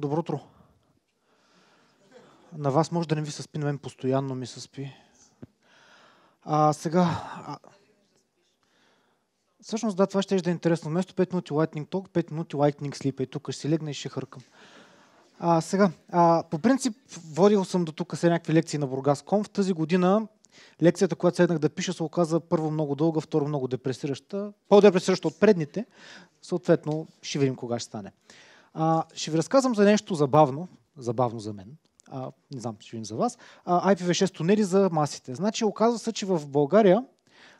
Добро утро. На вас може да не ви се спи, на мен постоянно ми се спи. А сега... А... Всъщност, да, това ще е интересно. Вместо 5 минути Lightning Talk, 5 минути Lightning Sleep. И тук ще си легна и ще хъркам. А, сега, а, по принцип, водил съм до тук с някакви лекции на Бургаском. В тази година лекцията, която седнах да пиша, се оказа първо много дълга, второ много депресираща. По-депресираща от предните. Съответно, ще видим кога ще стане. А, ще ви разказвам за нещо забавно, забавно за мен, а, не знам, ще видим за вас, а, IPv6 тунели за масите. Значи, оказва се, че в България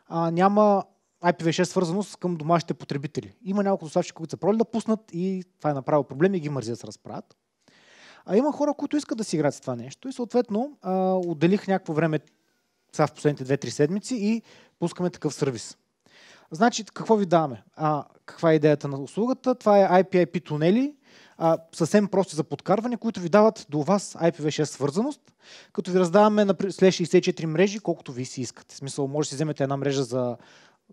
а, няма IPv6 свързаност към домашните потребители. Има няколко доставчика, които са проли да пуснат и това е направило проблем и ги мързят да се разправят. А има хора, които искат да си играят с това нещо и съответно а, отделих някакво време сега в последните 2-3 седмици и пускаме такъв сервис. Значи, какво ви даваме? А, каква е идеята на услугата? Това е IP-IP тунели, а, съвсем прости за подкарване, които ви дават до вас IPv6 свързаност, като ви раздаваме на след 64 мрежи, колкото ви си искате. В смисъл, може да си вземете една мрежа за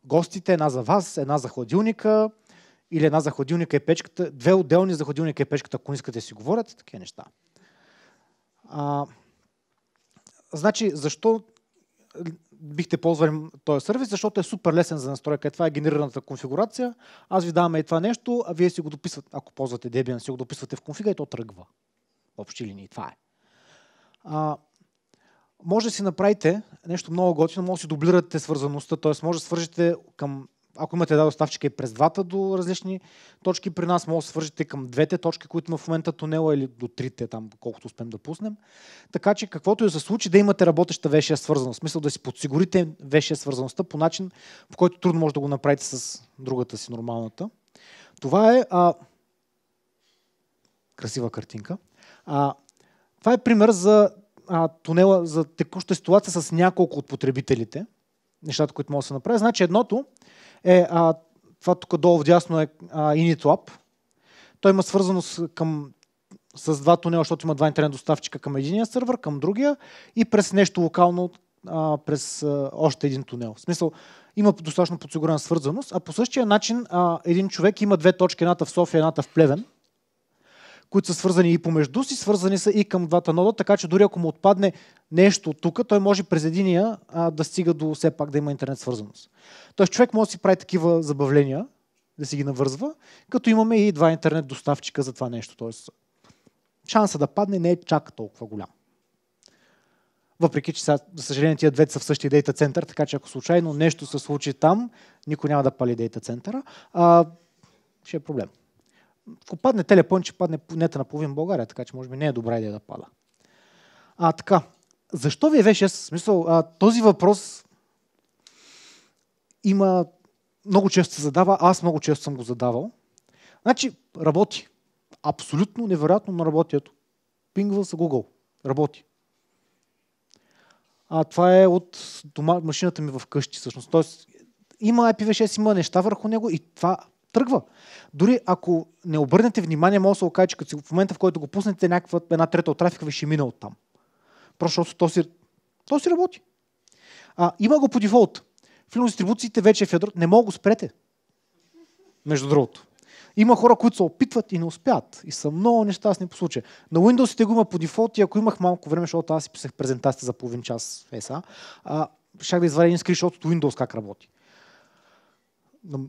гостите, една за вас, една за хладилника, или една за хладилника и печката, две отделни за хладилника и печката, ако искате да си говорят, такива неща. А, значи, защо бихте ползвали този сервис, защото е супер лесен за настройка. Е, това е генерираната конфигурация. Аз ви давам и това нещо, а вие си го дописвате. Ако ползвате Debian, си го дописвате в конфига и то тръгва. В общи линии. Това е. А, може да си направите нещо много готино, може да си дублирате свързаността, т.е. може да свържете към ако имате една доставчика и е през двата до различни точки при нас, може да свържете към двете точки, които има в момента тунела или до трите, там, колкото успеем да пуснем. Така че каквото и се случи, да имате работеща вешия свързаност. В смисъл да си подсигурите вешия свързаността по начин, по който трудно може да го направите с другата си нормалната. Това е а, красива картинка. А, това е пример за а, тунела, за текуща ситуация с няколко от потребителите – нещата, които могат да се направят. Значи едното е, а, това тук долу вдясно е а, InitLab. Той има свързаност към, с два тунела, защото има два интернет доставчика към единия сървър, към другия и през нещо локално а, през а, още един тунел. В смисъл, има достатъчно подсигурена свързаност, а по същия начин а, един човек има две точки, едната в София, едната в Плевен – които са свързани и помежду си, свързани са и към двата нода, така че дори ако му отпадне нещо от тук, той може през единия а, да стига до все пак да има интернет свързаност. Тоест човек може да си прави такива забавления, да си ги навързва, като имаме и два интернет доставчика за това нещо. Тоест шанса да падне не е чак толкова голям. Въпреки, че за съжаление, тия двете са в същия дейта център, така че ако случайно нещо се случи там, никой няма да пали дейта центъра, а, ще е проблем ако падне телепън, ще падне нета на половин България, така че може би не е добра идея да пада. А, така. Защо ви е V6? Смисъл, а, този въпрос има много често се задава, аз много често съм го задавал. Значи, работи. Абсолютно невероятно на работието. Пингва с Google. Работи. А това е от дома, машината ми в къщи, всъщност. Тоест, има IPv6, има неща върху него и това тръгва. Дори ако не обърнете внимание, може да се окаже, че в момента, в който го пуснете, е някаква една трета от трафика ви ще мина от там. Просто защото то си, то си работи. А, има го по дефолт. Филм дистрибуциите вече е в ядрото. Не мога го спрете. Между другото. Има хора, които се опитват и не успят. И са много нещастни по случая. На Windows те го има по дефолт и ако имах малко време, защото аз си писах презентацията за половин час в е ЕСА, а, щях да извадя един скриншот от Windows как работи.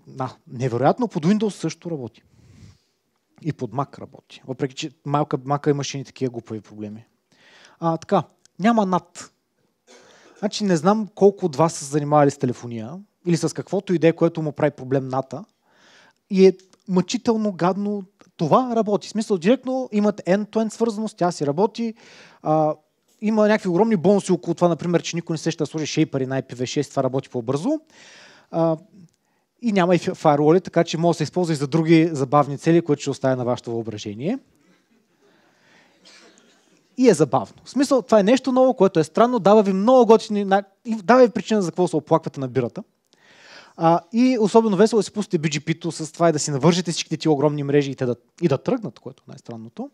Да, невероятно под Windows също работи. И под Mac работи. Въпреки, че малка, Mac имаше и такива глупави проблеми. А, така, няма над. Значи не знам колко от вас са занимавали с телефония или с каквото идея, което му прави проблем ната. И е мъчително, гадно. Това работи. В смисъл, директно имат end-to-end свързаност, тя си работи. А, има някакви огромни бонуси около това, например, че никой не се ще да сложи шейпари на IPv6, това работи по-бързо. А, и няма и фаерволи, така че може да се използва и за други забавни цели, които ще оставя на вашето въображение. И е забавно. В смисъл, това е нещо ново, което е странно, дава ви много готини, дава ви причина за какво се оплаквате на бирата. А, и особено весело е да си пустите BGP-то с това и да си навържете всичките ти огромни мрежи и, те да, и да тръгнат, което е най-странното.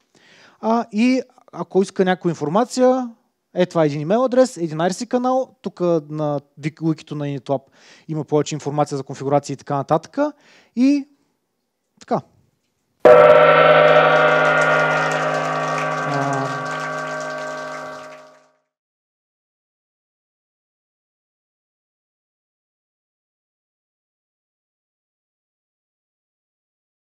А, и ако иска някаква информация, е, това е един имейл адрес, 11 канал, тук на викито на Initlab има повече информация за конфигурация и така нататък. И така.